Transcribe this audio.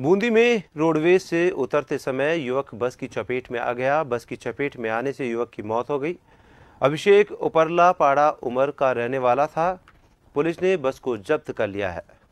बूंदी में रोडवेज से उतरते समय युवक बस की चपेट में आ गया बस की चपेट में आने से युवक की मौत हो गई अभिषेक उपरला पाड़ा उमर का रहने वाला था पुलिस ने बस को जब्त कर लिया है